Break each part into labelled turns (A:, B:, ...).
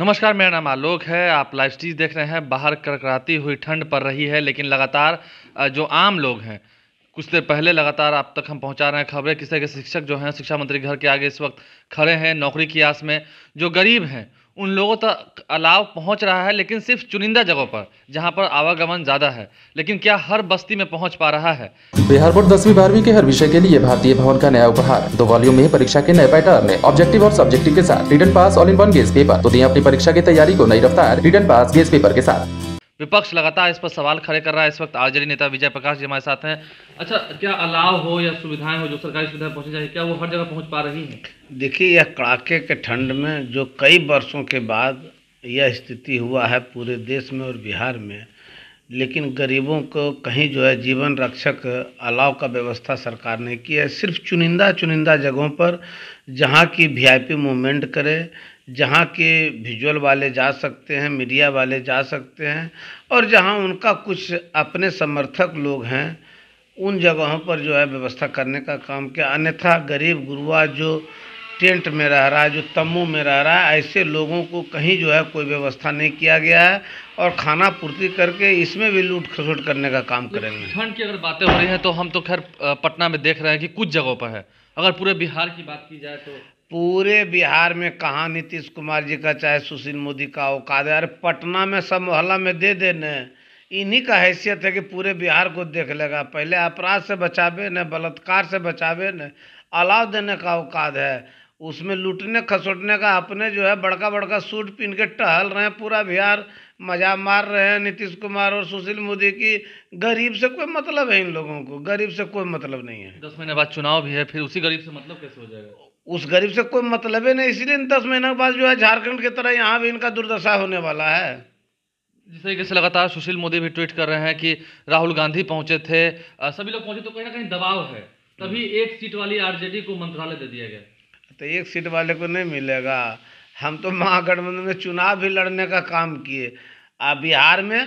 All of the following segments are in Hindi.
A: नमस्कार मेरा नाम आलोक है आप लाइव स्टीज देख रहे हैं बाहर कड़कड़ाती हुई ठंड पड़ रही है लेकिन लगातार जो आम लोग हैं कुछ देर पहले लगातार आप तक हम पहुंचा रहे हैं खबरें किस तरह के शिक्षक जो हैं शिक्षा मंत्री घर के आगे इस वक्त खड़े हैं नौकरी की आस में जो गरीब हैं उन लोगों तक अलाव पहुंच रहा है लेकिन सिर्फ चुनिंदा जगहों पर जहां पर आवागमन ज़्यादा है लेकिन क्या हर बस्ती में पहुंच पा रहा है बिहार बोर्ड दसवीं बारहवीं के हर विषय के लिए भारतीय भवन का नया उपहार दो वॉल्यूम में परीक्षा के नए पैटर्न में ऑब्जेक्टिव और सब्जेक्टिव के साथ return pass all in one guess paper तो दिए अपनी परीक्षा की तैयारी को नई रफ्तार रिटर्न पास गेस पेपर के साथ विपक्ष लगातार इस पर सवाल खड़े कर रहा है इस वक्त आरजेडी नेता विजय प्रकाश जी हमारे साथ हैं अच्छा क्या अलाव हो या सुविधाएं हो जो सरकारी सुविधाएं पहुंची जाए क्या वो हर जगह पहुंच पा रही हैं
B: देखिए यह कड़ाके के ठंड में जो कई वर्षों के बाद यह स्थिति हुआ है पूरे देश में और बिहार में लेकिन गरीबों को कहीं जो है जीवन रक्षक अलाव का व्यवस्था सरकार ने की है सिर्फ चुनिंदा चुनिंदा जगहों पर जहाँ की वी मूवमेंट करे जहाँ के विजुअल वाले जा सकते हैं मीडिया वाले जा सकते हैं और जहाँ उनका कुछ अपने समर्थक लोग हैं उन जगहों पर जो है व्यवस्था करने का काम किया अन्यथा गरीब गुरुआ जो टेंट में रह रहा है जो तम्बू में रह रहा है ऐसे लोगों को कहीं जो है कोई व्यवस्था नहीं किया गया है और खाना पूर्ति करके इसमें भी लूट खसूट करने का काम करेंगे ठंड की अगर बातें हो रही
A: हैं तो हम तो खैर पटना में देख रहे हैं कि कुछ जगहों पर
B: है अगर पूरे
A: बिहार की बात
B: की जाए तो पूरे बिहार में कहाँ नीतीश कुमार जी का चाहे सुशील मोदी का औकात है अरे पटना में सब मोहल्ला में दे देने इन्हीं का हैसियत है कि पूरे बिहार को देख लेगा पहले अपराध से बचावे न बलात्कार से बचावे न अलाव देने का औकात है उसमें लूटने खसोटने का अपने जो है बड़का बड़का सूट पहन के टहल रहे हैं पूरा बिहार मजा मार रहे हैं नीतीश कुमार और सुशील मोदी की गरीब से कोई मतलब है इन लोगों को गरीब से कोई मतलब नहीं है
A: दस महीने बाद चुनाव भी है फिर उसी गरीब से मतलब कैसे हो जाएगा
B: उस गरीब से कोई मतलब ही नहीं इसीलिए दस महीने के बाद जो है झारखंड की तरह यहाँ भी इनका दुर्दशा होने वाला है
A: जिस तरीके से लगातार सुशील मोदी भी ट्वीट कर रहे हैं
B: कि राहुल गांधी पहुंचे थे सभी लोग पहुंचे तो कहीं ना कहीं दबाव है तभी हम्म। एक सीट
A: वाली आरजेडी को मंत्रालय दे दिया गया
B: तो एक सीट वाले को नहीं मिलेगा हम तो महागठबंधन में चुनाव भी लड़ने का काम किए आ बिहार में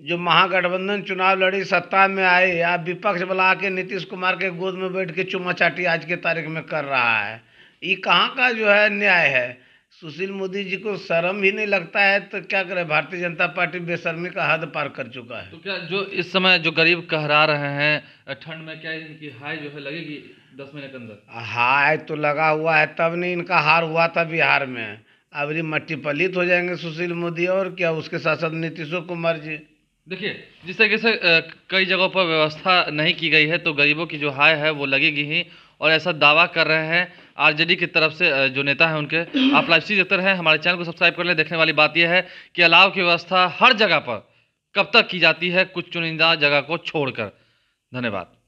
B: जो महागठबंधन चुनाव लड़ी सत्ता में आए या विपक्ष बुला के नीतीश कुमार के गोद में बैठ के चुमा चाटी आज के तारीख में कर रहा है ये कहाँ का जो है न्याय है सुशील मोदी जी को शर्म ही नहीं लगता है तो क्या करें भारतीय जनता पार्टी बेशर्मी का हद पार कर चुका है तो
A: क्या जो इस
B: समय जो गरीब कहरा रहे हैं
A: ठंड में क्या इनकी हाय जो है लगेगी दस महीने के अंदर
B: हाय तो लगा हुआ है तब नहीं इनका हार हुआ था बिहार में अब ये मट्टी पलित हो जाएंगे सुशील मोदी और क्या उसके साथ साथ नीतीश कुमार जी
A: देखिए जिस तरीके से कई जगहों पर व्यवस्था नहीं की गई है तो गरीबों की जो हाय है वो लगेगी ही और ऐसा दावा कर रहे हैं आरजेडी की तरफ से जो नेता हैं उनके आप लाइफ सी जतर हैं हमारे चैनल को सब्सक्राइब कर लें देखने वाली बात यह है कि अलाव की व्यवस्था हर जगह पर कब तक की जाती है कुछ चुनिंदा जगह को छोड़कर धन्यवाद